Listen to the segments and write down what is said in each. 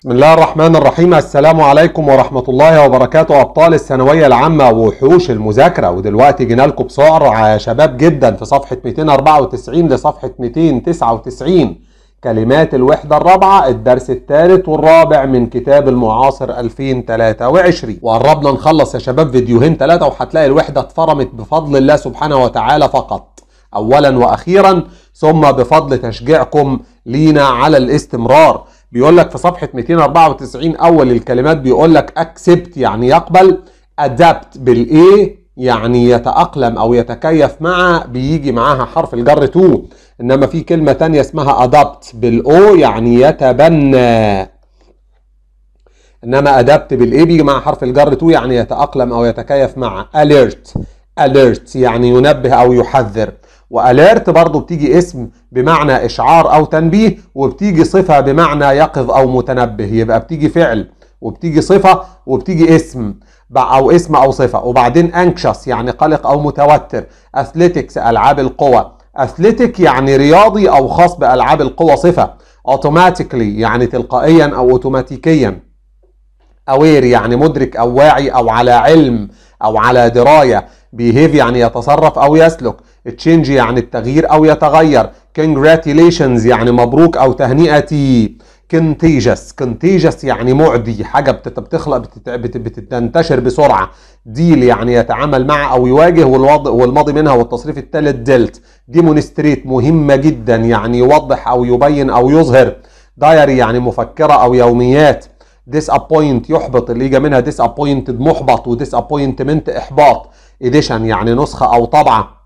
بسم الله الرحمن الرحيم السلام عليكم ورحمة الله وبركاته أبطال الثانوية العامة وحوش المذاكرة ودلوقتي جينا لكم بسرعة يا شباب جدا في صفحة 294 لصفحة 299 كلمات الوحدة الرابعة الدرس الثالث والرابع من كتاب المعاصر 2023 وقربنا نخلص يا شباب فيديوهين ثلاثة وهتلاقي الوحدة اتفرمت بفضل الله سبحانه وتعالى فقط أولا وأخيرا ثم بفضل تشجيعكم لينا على الاستمرار بيقول لك في صفحه 294 اول الكلمات بيقول لك اكسبت يعني يقبل ادابت بالايه يعني يتأقلم أو يتكيف مع بيجي معاها حرف الجر تو إنما في كلمة تانية اسمها أدابت بالأو يعني يتبنى إنما أدابت بالإيه بيجي مع حرف الجر تو يعني يتأقلم أو يتكيف مع أليرت أليرت يعني ينبه أو يحذر واليرت برضو بتيجي اسم بمعنى اشعار او تنبيه وبتيجي صفه بمعنى يقظ او متنبه يبقى بتيجي فعل وبتيجي صفه وبتيجي اسم او اسم او صفه وبعدين انكشس يعني قلق او متوتر اثليتكس العاب القوى اثليتيك يعني رياضي او خاص بالعاب القوى صفه اوتوماتيكلي يعني تلقائيا او اوتوماتيكيا اوير يعني مدرك او واعي او على علم او على درايه بيهيف يعني يتصرف او يسلك تشينج يعني التغيير أو يتغير congratulations يعني مبروك أو تهنئتي contagious contagious يعني معدي حاجة بتخلق بتنتشر بسرعة ديل يعني يتعامل مع أو يواجه والماضي منها والتصريف الثالث دلت demonstrate مهمة جدا يعني يوضح أو يبين أو يظهر دايري يعني مفكرة أو يوميات disappoint يحبط اللي جا منها disappointed محبط و disappointment إحباط edition يعني نسخة أو طبعة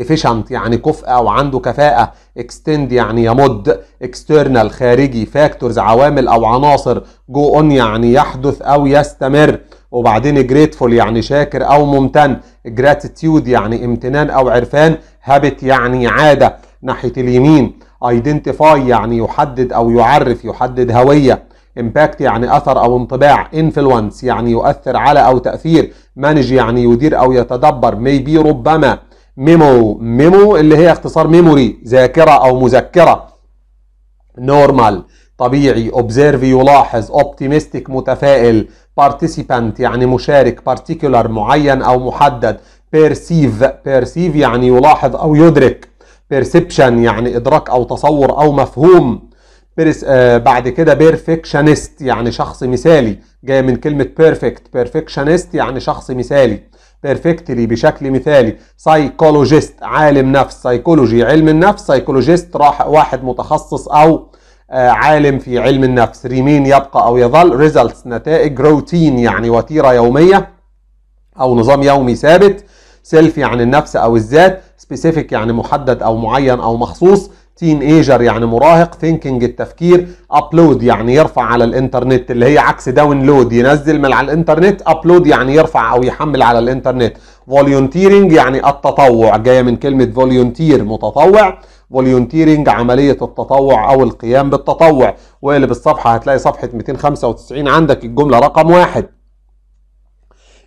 efficient يعني كفء او عنده كفاءة extend يعني يمد external خارجي factors عوامل أو عناصر go on يعني يحدث أو يستمر وبعدين grateful يعني شاكر أو ممتن gratitude يعني امتنان أو عرفان habit يعني عادة ناحية اليمين identify يعني يحدد أو يعرف يحدد هوية امباكت يعني اثر او انطباع انفلونس يعني يؤثر على او تاثير مانج يعني يدير او يتدبر مي بي ربما ميمو ميمو اللي هي اختصار ميموري ذاكرة أو مذكرة نورمال طبيعي اوبزيرف يلاحظ optimistic متفائل بارتيسيبانت يعني مشارك بارتيكولار معين أو محدد بيرسيف بيرسيف يعني يلاحظ أو يدرك بيرسبشن يعني إدراك أو تصور أو مفهوم بيرس آه بعد كده بيرفكشنست يعني شخص مثالي جاي من كلمة بيرفكت بيرفكشنست يعني شخص مثالي بيرفكتلي بشكل مثالي سايكولوجيست عالم نفس سايكولوجي علم النفس سايكولوجيست راح واحد متخصص او آه، عالم في علم النفس ريمين يبقى او يظل ريزلتس نتائج روتين يعني وتيره يوميه او نظام يومي ثابت سيلف يعني النفس او الذات سبيسيفيك يعني محدد او معين او مخصوص تين ايجر يعني مراهق ثينكينج التفكير ابلود يعني يرفع على الانترنت اللي هي عكس داونلود ينزل من على الانترنت ابلود يعني يرفع او يحمل على الانترنت فوليونتيرنج يعني التطوع جايه من كلمه فوليونتير متطوع فوليونتيرنج عملية التطوع أو القيام بالتطوع واقلب الصفحة هتلاقي صفحة 295 عندك الجملة رقم واحد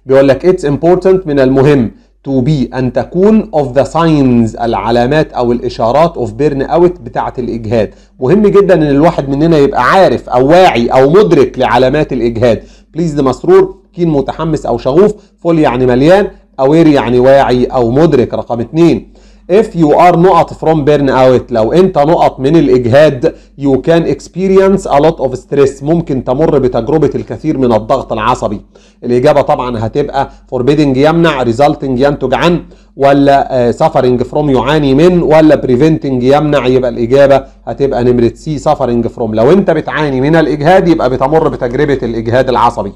بيقول لك اتس امبورتنت من المهم to be أن تكون of the signs العلامات أو الإشارات of burn out بتاعة الإجهاد مهم جدا أن الواحد مننا يبقى عارف أو واعي أو مدرك لعلامات الإجهاد بليز مسرور كين متحمس أو شغوف فول يعني مليان أوير يعني واعي أو مدرك رقم اتنين if you are نقط from burnout لو انت نقط من الاجهاد you can experience a lot of stress ممكن تمر بتجربه الكثير من الضغط العصبي الاجابه طبعا هتبقى forbidding يمنع resulting ينتج عن ولا آه، suffering from يعاني من ولا preventing يمنع يبقى الاجابه هتبقى نمره سي suffering from لو انت بتعاني من الاجهاد يبقى بتمر بتجربه الاجهاد العصبي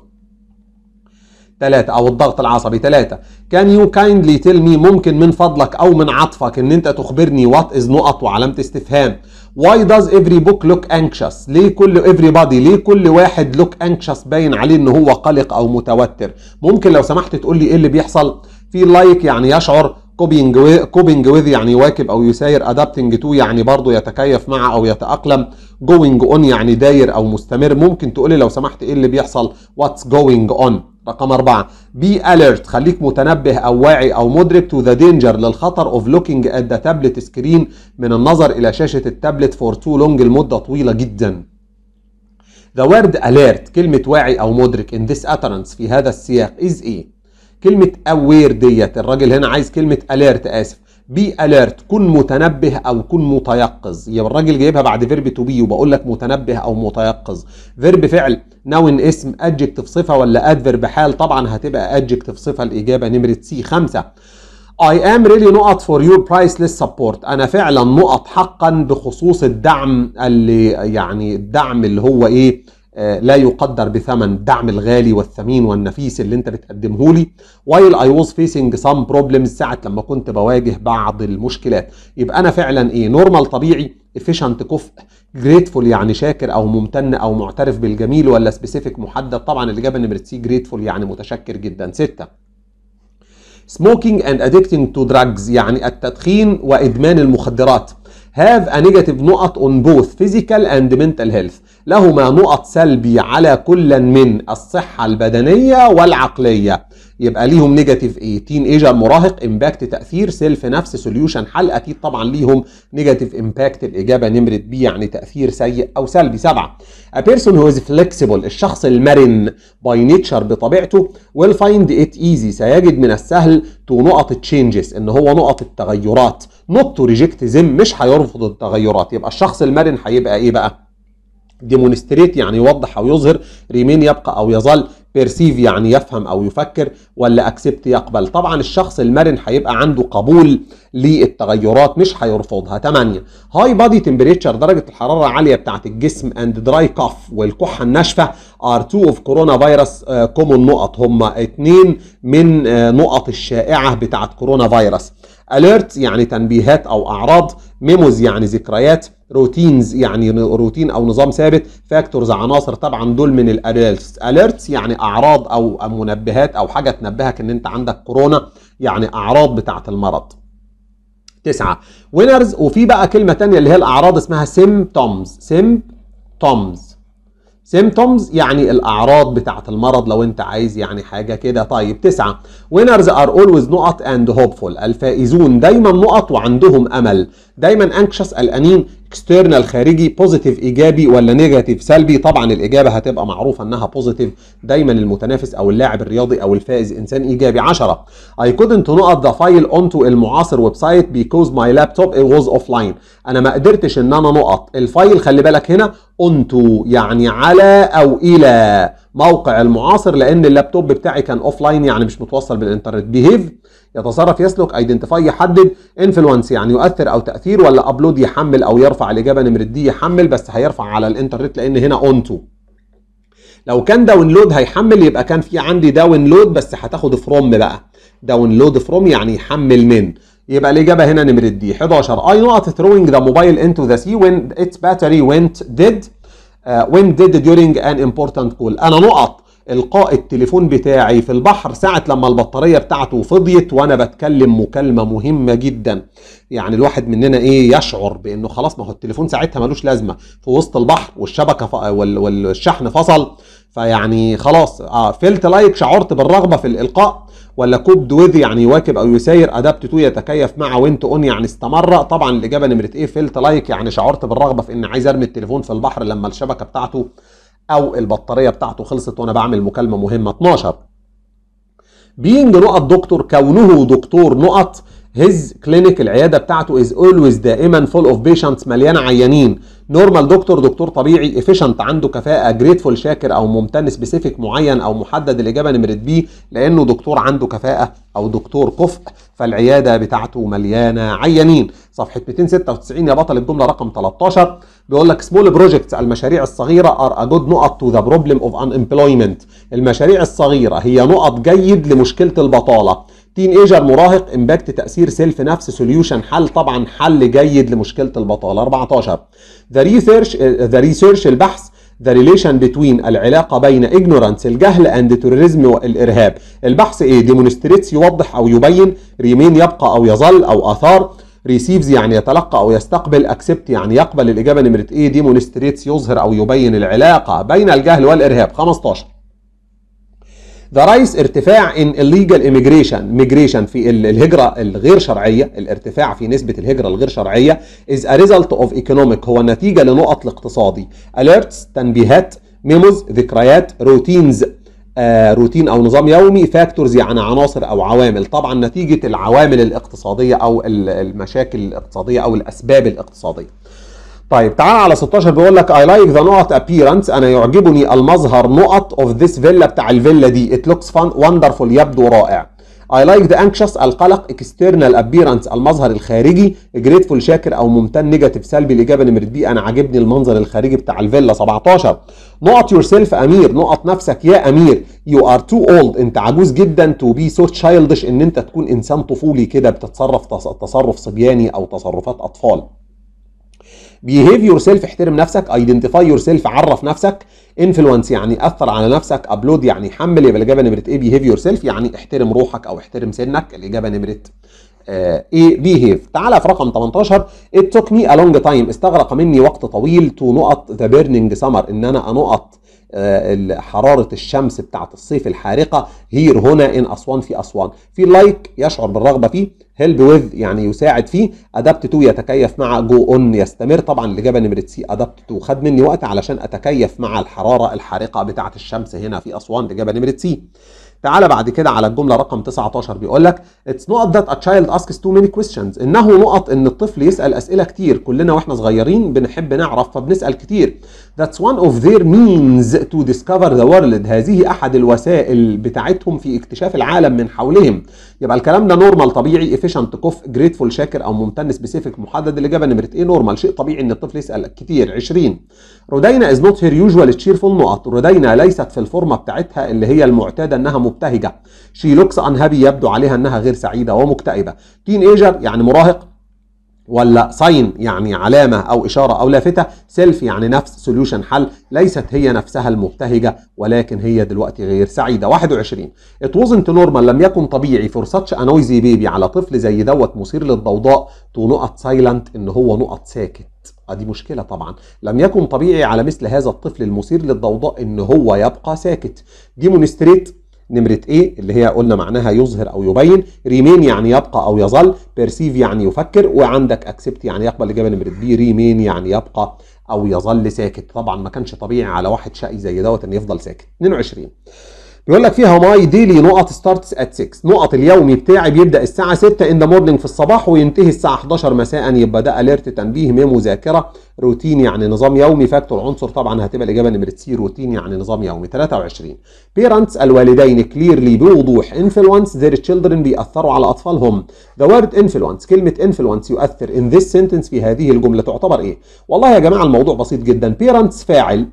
ثلاثة أو الضغط العصبي ثلاثة Can you kindly tell me ممكن من فضلك أو من عطفك إن أنت تخبرني what is نقط وعلامة استفهام Why does every book look anxious ليه كل everybody ليه كل واحد look anxious باين عليه إن هو قلق أو متوتر ممكن لو سمحت تقول لي إيه اللي بيحصل في لايك يعني يشعر كوبينج كوبينج ويذ يعني يواكب او يساير ادابتنج تو يعني برضه يتكيف مع او يتاقلم جوينج اون يعني داير او مستمر ممكن تقولي لو سمحت ايه اللي بيحصل واتس جوينج اون رقم أربعة be alert خليك متنبه أو واعي أو مدرك to the danger للخطر of looking at the tablet screen من النظر إلى شاشة التابلت for too long لمدة طويلة جدا The word alert كلمة واعي أو مدرك in this utterance في هذا السياق is إيه؟ كلمة aware ديت الراجل هنا عايز كلمة alert آسف بي اليرت كن متنبه او كن متيقظ يبقى الراجل جايبها بعد فيرب تو بي وبقول لك متنبه او متيقظ فيرب فعل ناون اسم ادجكتيف صفه ولا ادفرب حال طبعا هتبقى ادجكتيف صفه الاجابه نمره سي خمسة I am really نقط for your priceless support انا فعلا نقط حقا بخصوص الدعم اللي يعني الدعم اللي هو ايه لا يقدر بثمن الدعم الغالي والثمين والنفيس اللي انت بتقدمه لي while I was facing some problems ساعة لما كنت بواجه بعض المشكلات يبقى انا فعلا ايه نورمال طبيعي efficient كفء grateful يعني شاكر او ممتن او معترف بالجميل ولا specific محدد طبعا الاجابه نمره سي grateful يعني متشكر جدا ستة smoking and addicting to drugs يعني التدخين وادمان المخدرات have a negative نقط on both physical and mental health لهما نقط سلبي على كل من الصحة البدنية والعقلية يبقى ليهم نيجاتيف ايه تين ايجر مراهق امباكت تاثير سيلف نفس سوليوشن حل اكيد طبعا ليهم نيجاتيف امباكت الاجابه نمره بي يعني تاثير سيء او سلبي سبعه A person who is flexible الشخص المرن باي نيتشر بطبيعته will find it easy سيجد من السهل تو نقط تشينجز ان هو نقط التغيرات نوت تو ريجكت زم مش هيرفض التغيرات يبقى الشخص المرن هيبقى ايه بقى؟ ديمونستريت يعني يوضح او يظهر ريمين يبقى او يظل بيرسيف يعني يفهم او يفكر ولا اكسبت يقبل طبعا الشخص المرن هيبقى عنده قبول للتغيرات مش هيرفضها 8 هاي بادي تمبريتشر درجه الحراره عاليه بتاعه الجسم اند دراي كاف والكحه الناشفه ار تو اوف كورونا فيروس كومون نقط هم اتنين من آه، نقط الشائعه بتاعه كورونا فيروس alert يعني تنبيهات او اعراض ميموز يعني ذكريات روتينز يعني روتين او نظام ثابت فاكتورز عناصر طبعا دول من الاليرتس اليرتس يعني اعراض او منبهات او حاجه تنبهك ان انت عندك كورونا يعني اعراض بتاعه المرض تسعة وينرز وفي بقى كلمة ثانيه اللي هي الأعراض اسمها سيمتومز سيمتومز سيمتومز يعني الأعراض بتاعة المرض لو أنت عايز يعني حاجة كده طيب تسعة winners are always نقط and hopeful الفائزون دايما نقط وعندهم امل دايما anxious قلقانين external خارجي positive ايجابي ولا negative سلبي طبعا الاجابه هتبقى معروفه انها positive دايما المتنافس او اللاعب الرياضي او الفائز انسان ايجابي 10 I couldn't نقط the file onto المعاصر ويب سايت because my laptop it was offline انا ما قدرتش ان انا نقط الفايل خلي بالك هنا onto يعني على او الى موقع المعاصر لان اللابتوب بتاعي كان اوف لاين يعني مش متوصل بالانترنت بيهيف يتصرف يسلك ايدنتيفاي يحدد انفلونس يعني يؤثر او تاثير ولا ابلود يحمل او يرفع الاجابه نمره دي يحمل بس هيرفع على الانترنت لان هنا اون تو لو كان داونلود هيحمل يبقى كان في عندي داونلود بس هتاخد فروم بقى داونلود فروم يعني يحمل من يبقى الاجابه هنا نمره دي 11 اي نوت ثروينج ذا موبايل انتو ذا سي وين اتس باتري وينت ديد وين uh, ديد during an important call انا نقط القاء التليفون بتاعي في البحر ساعة لما البطارية بتاعته فضيت وانا بتكلم مكالمة مهمة جدا يعني الواحد مننا ايه يشعر بانه خلاص ما هو التليفون ساعتها ملوش لازمة في وسط البحر والشبكة ف... وال... والشحن فصل فيعني خلاص اه فيلت لايك شعرت بالرغبة في الالقاء ولا كوبد وذ يعني يواكب او يساير ادابت تو يتكيف مع وينت اون يعني استمر طبعا الاجابه نمره ايه فيلت لايك يعني شعرت بالرغبه في ان عايز ارمي التليفون في البحر لما الشبكه بتاعته او البطاريه بتاعته خلصت وانا بعمل مكالمه مهمه 12 بينج نقط دكتور كونه دكتور نقط هيز كلينيك العياده بتاعته از اولويز دائما فول اوف بيشنتس مليانه عيانين نورمال دكتور دكتور طبيعي افيشنت عنده كفاءه جريتفول شاكر او ممتن سبيسيفيك معين او محدد الاجابه نمره بيه لانه دكتور عنده كفاءه او دكتور كفء فالعياده بتاعته مليانه عيانين صفحه 296 يا بطل الجمله رقم 13 بيقول لك سمول بروجكتس المشاريع الصغيره ار ا جود نقط تو ذا بروبلم اوف ان امبلويمنت المشاريع الصغيره هي نقط جيد لمشكله البطاله تين ايجر مراهق امباكت تاثير سيلف نفس سوليوشن حل طبعا حل جيد لمشكله البطاله 14 ذا ريسيرش ذا ريسيرش البحث ذا ريليشن بتوين العلاقة بين اجنورانس الجهل اند توريزم والإرهاب البحث ايه ديمونستريتس يوضح أو يبين ريمين يبقى أو يظل أو آثار ريسيفز يعني يتلقى أو يستقبل اكسبت يعني يقبل الإجابة نمرة ايه ديمونستريتس يظهر أو يبين العلاقة بين الجهل والإرهاب 15 ذا رايس ارتفاع ان الليجال ايميجريشن ميجريشن في الهجره الغير شرعيه الارتفاع في نسبه الهجره الغير شرعيه از ا ريزلت اوف ايكونوميك هو نتيجه لنقط الاقتصادي اليرتس تنبيهات ميموز ذكريات روتينز آه روتين او نظام يومي فاكتورز يعني عناصر او عوامل طبعا نتيجه العوامل الاقتصاديه او المشاكل الاقتصاديه او الاسباب الاقتصاديه طيب تعال على 16 بيقول لك اي لايك ذا نقط ابييرانس انا يعجبني المظهر نقط اوف ذيس فيلا بتاع الفيلا دي ات لوكس fun wonderful يبدو رائع اي لايك ذا انكشس القلق اكسترنال ابييرانس المظهر الخارجي جريتفول شاكر او ممتن نيجاتيف سلبي الاجابه نمره بي انا عاجبني المنظر الخارجي بتاع الفيلا 17 نقط يور سيلف امير نقط نفسك يا امير يو ار تو اولد انت عجوز جدا تو بي سو تشايلدش ان انت تكون انسان طفولي كده بتتصرف تصرف صبياني او تصرفات اطفال بيهيف يور سيلف احترم نفسك ايدنتيفاي يور سيلف عرف نفسك انفلونس يعني اثر على نفسك ابلود يعني حمل يبقى الاجابه نمره ايه بيهيف يور سيلف يعني احترم روحك او احترم سنك الاجابه نمره ايه بيهيف تعالى في رقم 18 it took me a long time استغرق مني وقت طويل تو نقط ذا بيرنينج سمر ان انا انقط آه، حرارة الشمس بتاعت الصيف الحارقة هير هنا ان أسوان في أسوان في لايك يشعر بالرغبة فيه هيلب ويز يعني يساعد فيه ادابت تو يتكيف مع جو اون يستمر طبعا الاجابه نمره سي ادابت تو خد مني وقت علشان اتكيف مع الحراره الحارقه بتاعه الشمس هنا في اسوان الاجابه نمره سي تعالى بعد كده على الجمله رقم 19 بيقول لك It's not that a child asks too many questions انه نقط ان الطفل يسال اسئله كتير كلنا واحنا صغيرين بنحب نعرف فبنسال كتير That's one of their means to discover the world هذه احد الوسائل بتاعتهم في اكتشاف العالم من حولهم يبقى الكلام ده نورمال طبيعي efficient كف جريتفول شاكر او ممتن سبيسيفيك محدد الاجابه نمره ايه نورمال شيء طبيعي ان الطفل يسال كتير 20 رودينا از نوت هير يوجوال تشيرفول نقط رودينا ليست في الفورمه بتاعتها اللي هي المعتاده انها مبتهجة she looks unhappy يبدو عليها أنها غير سعيدة ومكتئبة تين ايجر يعني مراهق ولا ساين يعني علامة أو إشارة أو لافتة سيلف يعني نفس سوليوشن حل ليست هي نفسها المبتهجة ولكن هي دلوقتي غير سعيدة 21 It wasn't normal لم يكن طبيعي for such a noisy baby على طفل زي دوت مثير للضوضاء to نقط silent إن هو نقط ساكت دي مشكلة طبعا لم يكن طبيعي على مثل هذا الطفل المثير للضوضاء إن هو يبقى ساكت ديمونستريت نمرة A اللي هي قلنا معناها يظهر او يبين ريمين يعني يبقى او يظل بيرسيف يعني يفكر وعندك اكسبت يعني يقبل الاجابه نمرة B ريمين يعني يبقى او يظل ساكت طبعا ما كانش طبيعي على واحد شقي زي دوت ان يفضل ساكت 22 بيقول لك فيها ماي ديلي نقط ستارتس ات 6 نقط اليومي بتاعي بيبدا الساعه 6 ان ذا مورنينج في الصباح وينتهي الساعه 11 مساء يبقى ده اليرت تنبيه ميمو ذاكره روتين يعني نظام يومي فاكتور عنصر طبعا هتبقى الاجابه نمره سي روتين يعني نظام يومي 23 بيرنتس الوالدين كليرلي بوضوح انفلونس ذير تشيلدرن بيأثروا على اطفالهم ذا وورد انفلونس كلمه انفلونس يؤثر ان ذيس سنتنس في هذه الجمله تعتبر ايه والله يا جماعه الموضوع بسيط جدا بيرنتس فاعل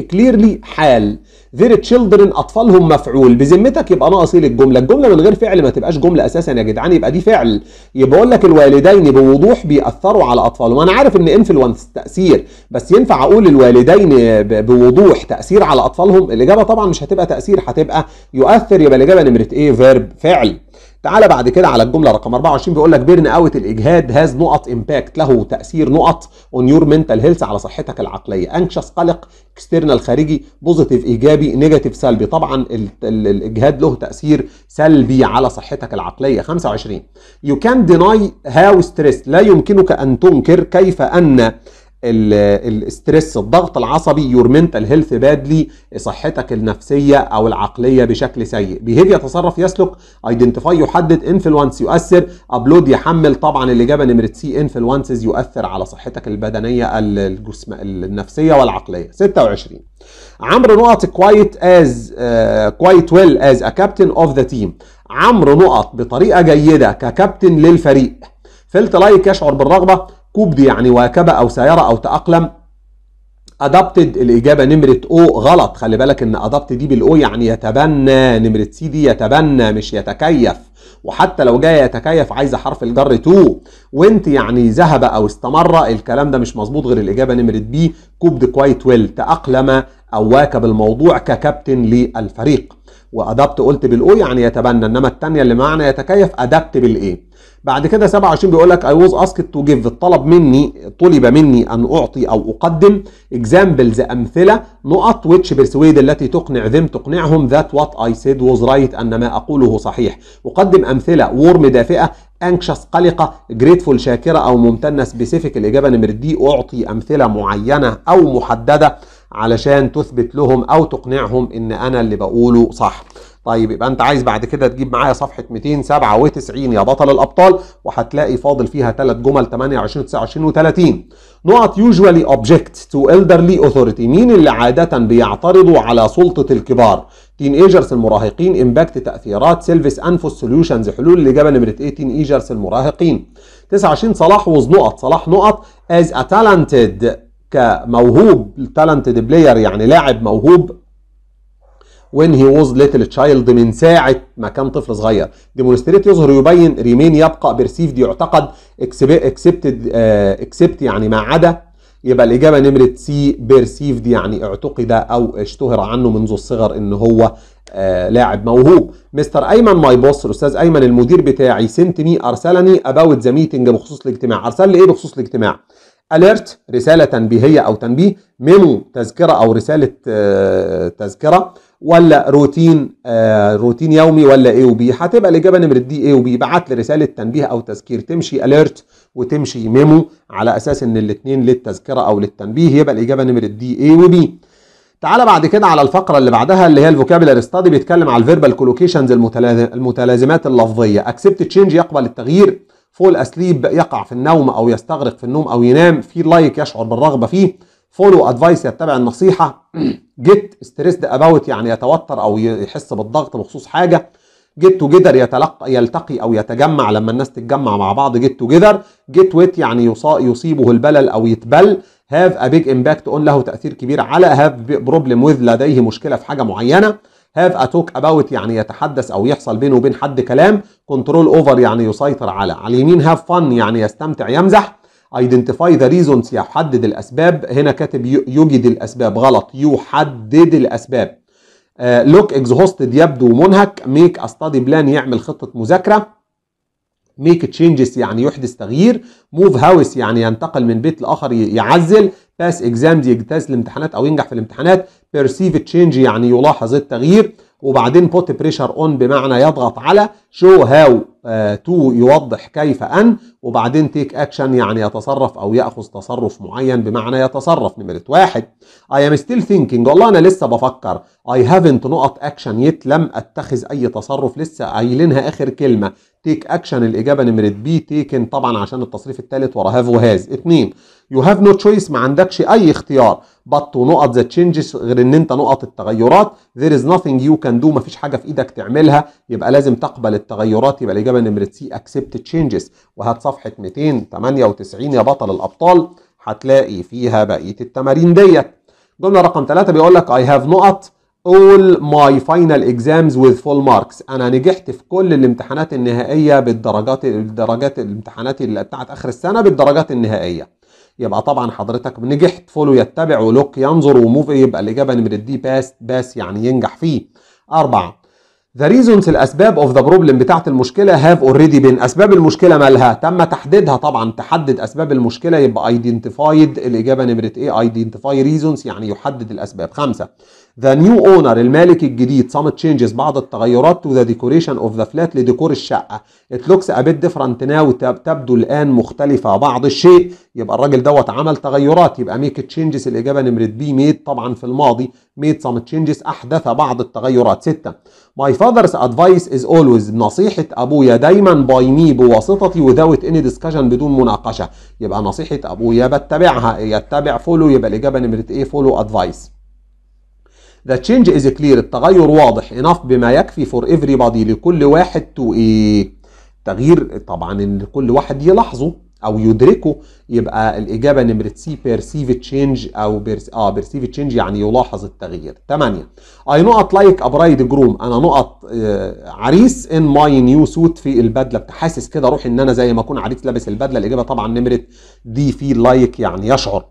كليرلي حال ذير تشيلدرن اطفالهم مفعول بذمتك يبقى ناقص ايه للجمله الجمله من غير فعل ما تبقاش جمله اساسا يا جدعان يبقى دي فعل يبقى اقول لك الوالدين بوضوح بيأثروا على اطفالهم انا عارف ان انفلونس تاثير بس ينفع اقول الوالدين بوضوح تاثير على اطفالهم الاجابه طبعا مش هتبقى تاثير هتبقى يؤثر يبقى الاجابه نمره ايه فيرب فعل تعالى بعد كده على الجمله رقم 24 بيقول لك بيرن اوت الاجهاد هاز نقط امباكت له تاثير نقط اون يور منتال هيلث على صحتك العقليه انكشس قلق اكسترنال خارجي بوزيتيف ايجابي نيجاتيف سلبي طبعا الاجهاد له تاثير سلبي على صحتك العقليه 25 يو كان ديناي هاو ستريس لا يمكنك ان تنكر كيف ان الاسترس الضغط العصبي يور منتال هيلث بادلي صحتك النفسيه او العقليه بشكل سيء بيهيف يتصرف يسلك ايدنتيفاي يحدد انفلونس يؤثر ابلود يحمل طبعا الاجابه نمره سي انفلونسز يؤثر على صحتك البدنيه الجسم النفسيه والعقليه 26 عمرو نقط كويت از كويت ويل از ا كابتن اوف ذا تيم عمرو نقط بطريقه جيده ككابتن للفريق فيلت لايك يشعر بالرغبه كوبد يعني واكب أو سيرى أو تأقلم ادابتد الاجابه نمره او غلط خلي بالك ان ادابت دي بالاو يعني يتبنى نمره سي دي يتبنى مش يتكيف وحتى لو جاي يتكيف عايزه حرف الجر تو وانت يعني ذهب او استمر الكلام ده مش مظبوط غير الاجابه نمره بي كوبد كويت ويل تاقلم او واكب الموضوع ككابتن للفريق وادبت قلت بالاو يعني يتبنى انما الثانيه اللي معنى يتكيف ادبت بالايه بعد كده 27 بيقول لك اي ووز اسكت تو جيف الطلب مني طلب مني ان اعطي او اقدم اكزامبلز امثله نقط ويتش بيرسويد التي تقنع ذم تقنعهم ذات وات اي سيد ووز رايت ان ما اقوله صحيح اقدم امثله وورم دافئه انكشس قلقة جريتفول شاكرة أو ممتنة سبيسيفيك الإجابة نمر دي أعطي أمثلة معينة أو محددة علشان تثبت لهم او تقنعهم ان انا اللي بقوله صح طيب يبقى انت عايز بعد كده تجيب معايا صفحه 297 يا بطل الابطال وهتلاقي فاضل فيها ثلاث جمل 28 29 و30 نقط usually object تو elderly authority مين اللي عاده بيعترضوا على سلطه الكبار تين ايجرز المراهقين امباكت تاثيرات سيلفيس انفوس سوليوشنز حلول الاجابه نمره ايه تين ايجرز المراهقين 29 صلاح وز نقط صلاح نقط as a talented كموهوب تالنتد بلاير يعني لاعب موهوب وين هي ووز ليتل تشايلد من ساعة ما كان طفل صغير ديمونستريت يظهر يبين ريمين يبقى perceived يعتقد اكسبتد اكسبت آه، يعني ما عدا يبقى الإجابة نمرة سي perceived يعني اعتقد أو اشتهر عنه منذ الصغر إن هو آه لاعب موهوب مستر ايمن ماي بوس الاستاذ ايمن المدير بتاعي سنت مي ارسلني اباوت ذا ميتنج بخصوص الاجتماع ارسل لي ايه بخصوص الاجتماع alert رسالة تنبيهية أو تنبيه ميمو تذكرة أو رسالة آه، تذكرة ولا روتين آه، روتين يومي ولا اي وبي هتبقى الاجابه نمره دي اي وبي بعت لي رساله تنبيه او تذكير تمشي اليرت وتمشي ميمو على اساس ان الاثنين للتذكره او للتنبيه يبقى الاجابه نمره دي اي وبي تعالى بعد كده على الفقره اللي بعدها اللي هي الفوكابولاري ستادي بيتكلم على الفيربال كولوكيشنز المتلازمات اللفظيه اكسبت تشينج يقبل التغيير فول اسليب يقع في النوم او يستغرق في النوم او ينام في لايك يشعر بالرغبه فيه فولو ادفايس يتبع النصيحه جيت ستريسد اباوت يعني يتوتر او يحس بالضغط بخصوص حاجه جيت توجذر يتلقى يلتقي او يتجمع لما الناس تتجمع مع بعض جيت توجذر جيت ويت يعني يصيبه البلل او يتبل هاف ا بيج امباكت اون له تاثير كبير على هاف بروبلم وذ لديه مشكله في حاجه معينه هاف اتوك اباوت يعني يتحدث او يحصل بينه وبين حد كلام كنترول اوفر يعني يسيطر على على اليمين هاف فن يعني يستمتع يمزح ايدنتيفاي ذا ريزونز يحدد الاسباب هنا كاتب يجد الاسباب غلط يحدد الاسباب لوك uh, اكزهوستد يبدو منهك ميك استادي بلان يعمل خطه مذاكره ميك تشينجز يعني يحدث تغيير موف هاوس يعني ينتقل من بيت لاخر يعزل باس اكزامز يجتاز الامتحانات او ينجح في الامتحانات بيرسيف تشينج يعني يلاحظ التغيير وبعدين بوت بريشر اون بمعنى يضغط على شو هاو تو يوضح كيف ان وبعدين تيك اكشن يعني يتصرف او ياخذ تصرف معين بمعنى يتصرف نمره واحد اي ام ستيل ثينكينج والله انا لسه بفكر اي هافنت نقط اكشن يت لم اتخذ اي تصرف لسه قايلينها اخر كلمه تيك اكشن الاجابه نمره بي تيكن طبعا عشان التصريف الثالث ورا هاف وهاز اثنين يو هاف نو تشويس ما عندكش اي اختيار but to نقط ذا تشينجز غير ان انت نقط التغيرات there is nothing you can do ما فيش حاجه في ايدك تعملها يبقى لازم تقبل التغيرات يبقى الاجابه نمره سي اكسبت تشينجز وهات صفحه 298 يا بطل الابطال هتلاقي فيها بقيه التمارين ديت جمله رقم 3 بيقول لك اي هاف نقط all my final exams with full marks انا نجحت في كل الامتحانات النهائيه بالدرجات الدرجات الامتحانات اللي بتاعت اخر السنه بالدرجات النهائيه يبقى طبعا حضرتك نجحت فولو يتبع ولوك ينظر وموف يبقى الاجابه نمره دي باس باس يعني ينجح فيه أربعة The reasons الأسباب of the problem بتاعت المشكلة have already been أسباب المشكلة مالها تم تحديدها طبعا تحدد أسباب المشكلة يبقى identified الإجابة نمرة إيه identify reasons يعني يحدد الأسباب خمسة The new owner المالك الجديد سام تشينجز بعض التغيرات تو ذا ديكوريشن اوف ذا فلات لديكور الشقة. ات لوكس ابيت ديفرنت ناو تبدو الآن مختلفة بعض الشيء. يبقى الراجل دوت عمل تغيرات يبقى ميك تشينجز الإجابة نمرة بي ميد طبعا في الماضي ميد سام تشينجز أحدث بعض التغيرات. ستة ماي فاذرز ادفايس از اولويز نصيحة أبويا دايما باي مي بواسطتي وذاوت اني ديسكشن بدون مناقشة. يبقى نصيحة أبويا بتبعها يتبع فولو يبقى الإجابة نمرة ايه فولو ادفايس The change is clear التغير واضح enough بما يكفي for everybody لكل واحد to ايه تغيير طبعا ان كل واحد يلاحظه او يدركه يبقى الاجابه نمره سي بيرسيف تشينج او بيرس... اه بيرسيف تشينج يعني يلاحظ التغيير 8 اي نقط لايك ابرايد جروم انا نقط آه، عريس ان ماي نيو سوت في البدله حاسس كده روح ان انا زي ما اكون عريس لابس البدله الاجابه طبعا نمره دي في لايك يعني يشعر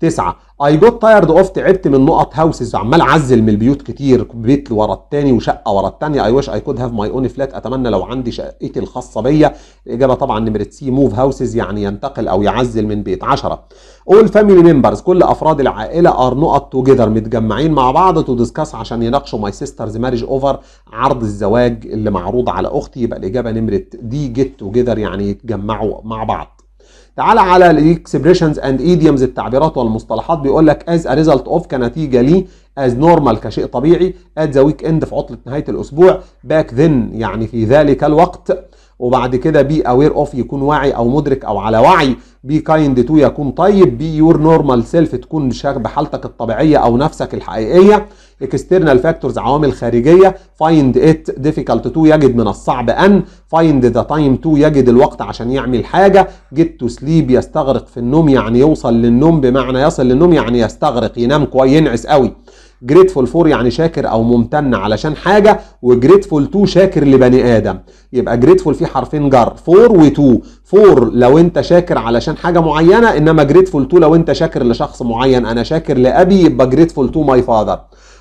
تسعة اي جوت تايرد اوف تعبت من نقط هاوسز عمال اعزل من البيوت كتير بيت ورا التاني وشقه ورا التانيه اي واش اي كود هاف ماي اون فلات اتمنى لو عندي شقتي الخاصه بيا الاجابه طبعا نمره سي موف هاوسز يعني ينتقل او يعزل من بيت 10 اول فاميلي ممبرز كل افراد العائله ار نقط توجذر متجمعين مع بعض تو ديسكاس عشان يناقشوا ماي سيسترز ماريج اوفر عرض الزواج اللي معروض على اختي يبقى الاجابه نمره دي جيت توجذر يعني يتجمعوا مع بعض تعالى على الاكسبريشنز اند ايديومز التعبيرات والمصطلحات بيقول لك از ا ريزلت اوف كنتيجه لي از نورمال كشيء طبيعي ات ذا ويك اند في عطله نهايه الاسبوع باك ذن يعني في ذلك الوقت وبعد كده بي اوير اوف يكون واعي او مدرك او على وعي بي كايند تو يكون طيب بي يور نورمال سيلف تكون بحالتك الطبيعيه او نفسك الحقيقيه اكسترنال فاكتورز عوامل خارجيه فايند ات ديفيكالت تو يجد من الصعب ان فايند ذا تايم تو يجد الوقت عشان يعمل حاجه جيت تو سليب يستغرق في النوم يعني يوصل للنوم بمعنى يصل للنوم يعني يستغرق ينام كويس ينعس قوي جريتفول فور يعني شاكر او ممتن علشان حاجه وجريتفول تو شاكر لبني ادم يبقى جريتفول فيه حرفين جر فور وتو فور لو انت شاكر علشان حاجه معينه انما جريتفول تو لو انت شاكر لشخص معين انا شاكر لابي يبقى جريتفول تو ماي فاذر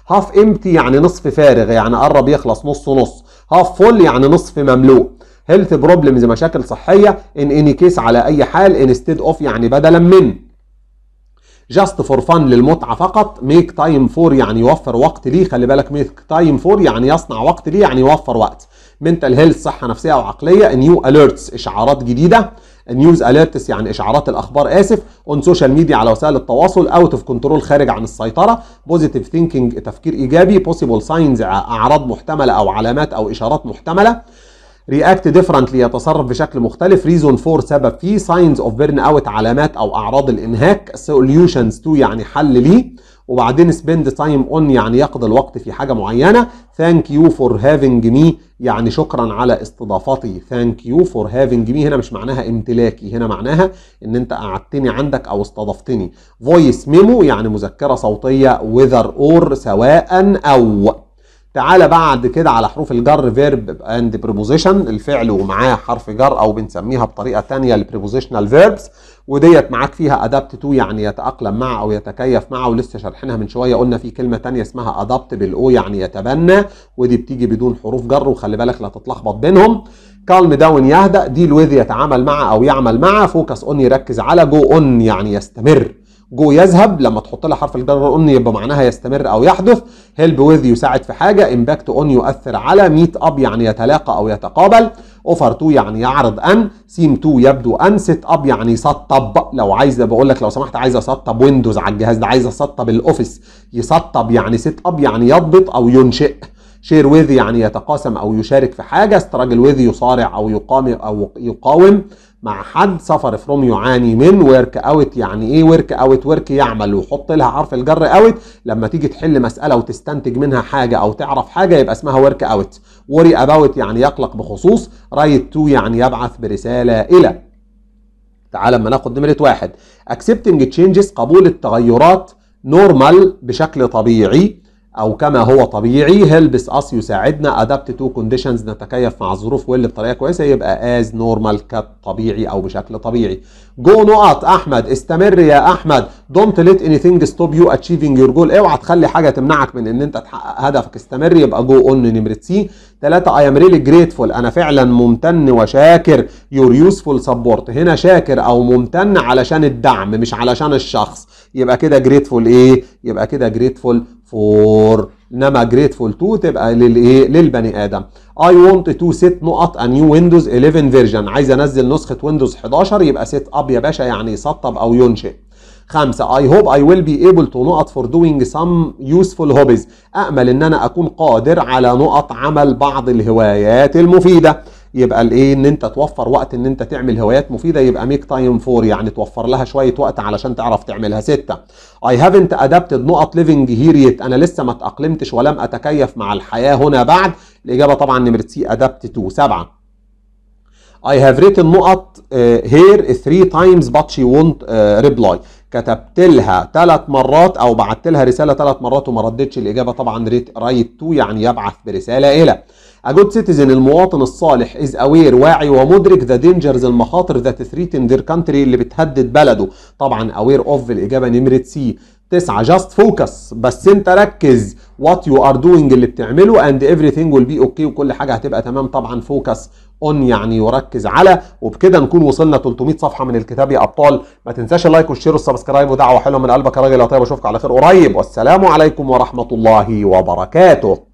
هاف امتي يعني نصف فارغ يعني قرب يخلص نص نص هاف full يعني نصف مملوء هيلث بروبلمز مشاكل صحيه ان اني كيس على اي حال انستيد اوف يعني بدلا من جاست فور فن للمتعه فقط ميك تايم فور يعني يوفر وقت ليه خلي بالك ميك تايم فور يعني يصنع وقت ليه يعني يوفر وقت منتال هيلث صحه نفسيه وعقليه نيو اليرتس اشعارات جديده نيوز اليرتس يعني اشعارات الاخبار اسف اون سوشيال ميديا على وسائل التواصل اوت اوف كنترول خارج عن السيطره بوزيتيف ثينكينج تفكير ايجابي بوسيبل ساينز اعراض محتمله او علامات او اشارات محتمله رياكت ديفرنتلي يتصرف بشكل مختلف ريزون فور سبب فيه ساينز اوف بيرن اوت علامات او اعراض الانهاك سوليوشنز تو يعني حل ليه وبعدين سبيند تايم اون يعني يقضي الوقت في حاجه معينه ثانك يو فور هافينج مي يعني شكرا على استضافتي ثانك يو فور هافينج مي هنا مش معناها امتلاكي هنا معناها ان انت قعدتني عندك او استضفتني فويس ميمو يعني مذكره صوتيه وذر اور سواء او تعالى بعد كده على حروف الجر فيرب اند بريبوزيشن الفعل ومعاه حرف جر او بنسميها بطريقه ثانيه البريبوزيشنال فيربس وديت معاك فيها ادابت تو يعني يتاقلم مع او يتكيف مع ولسه شارحينها من شويه قلنا في كلمه ثانيه اسمها ادابت بالاو يعني يتبنى ودي بتيجي بدون حروف جر وخلي بالك لا تتلخبط بينهم كالم داون يهدأ ديل ويذ يتعامل مع او يعمل مع فوكس اون يركز على جو اون يعني يستمر جو يذهب لما تحط لها حرف الجر اون يبقى معناها يستمر او يحدث هيلب ويز يساعد في حاجه امباكت اون يؤثر على ميت اب يعني يتلاقى او يتقابل اوفر تو يعني يعرض ان سيم تو يبدو ان سيت اب يعني سطب لو عايز بقول لك لو سمحت عايز اسطب ويندوز على الجهاز ده عايز اسطب الاوفيس يسطب يعني سيت اب يعني يضبط او ينشئ شير ويذ يعني يتقاسم او يشارك في حاجه استراجل ويذ يصارع او يقام او يقاوم مع حد سفر فروم يعاني من ورك اوت يعني ايه ورك اوت ورك يعمل وحط لها حرف الجر اوت لما تيجي تحل مساله وتستنتج منها حاجه او تعرف حاجه يبقى اسمها ورك اوت وري اباوت يعني يقلق بخصوص رايت تو يعني يبعث برساله الى تعال اما ناخد نمره واحد اكسبتنج تشينجز قبول التغيرات نورمال بشكل طبيعي او كما هو طبيعي هيلبس اس يساعدنا ادابت تو كونديشنز نتكيف مع الظروف واللي بطريقه كويسه يبقى از نورمال كطبيعي او بشكل طبيعي جو نقط احمد استمر يا احمد دونت ليت اني ثينج ستوب يو اتشيفينج يور جول اوعى تخلي حاجه تمنعك من ان انت تحقق هدفك استمر يبقى جو اون نمره سي ثلاثة اي ام ريلي جريتفول انا فعلا ممتن وشاكر يور يوسفول سبورت هنا شاكر او ممتن علشان الدعم مش علشان الشخص يبقى كده جريتفول ايه يبقى كده جريتفول فور انما جريتفول تو تبقى للايه للبني ادم اي ونت تو سيت نقط a new ويندوز 11 فيرجن عايز انزل نسخه ويندوز 11 يبقى سيت اب يا باشا يعني يسطب او ينشئ خمسة I hope I will be able to نقط for doing some useful hobbies أأمل إن أنا أكون قادر على نقط عمل بعض الهوايات المفيدة يبقى الايه ان انت توفر وقت ان انت تعمل هوايات مفيده يبقى ميك تايم فور يعني توفر لها شويه وقت علشان تعرف تعملها سته اي هافنت ادابتد نقط ليفنج هير يت انا لسه ما اتاقلمتش ولم اتكيف مع الحياه هنا بعد الاجابه طبعا نمره سي ادابت تو سبعه I have written نقط هير آه، 3 three times but she won't آه، reply كتبت لها ثلاث مرات او بعت لها رساله ثلاث مرات وما ردتش الاجابه طبعا ريت رايت تو يعني يبعث برساله الى A good citizen المواطن الصالح is aware واعي ومدرك the dangers المخاطر that threaten their country اللي بتهدد بلده طبعا aware of الإجابة نمرة سي تسعة just focus بس انت ركز what you are doing اللي بتعمله and everything will be okay وكل حاجة هتبقى تمام طبعا focus on يعني يركز على وبكده نكون وصلنا 300 صفحة من الكتاب يا أبطال ما تنساش اللايك والشير والسبسكرايب ودعوة حلوة من قلبك يا راجل يا طيب أشوفك على خير قريب والسلام عليكم ورحمة الله وبركاته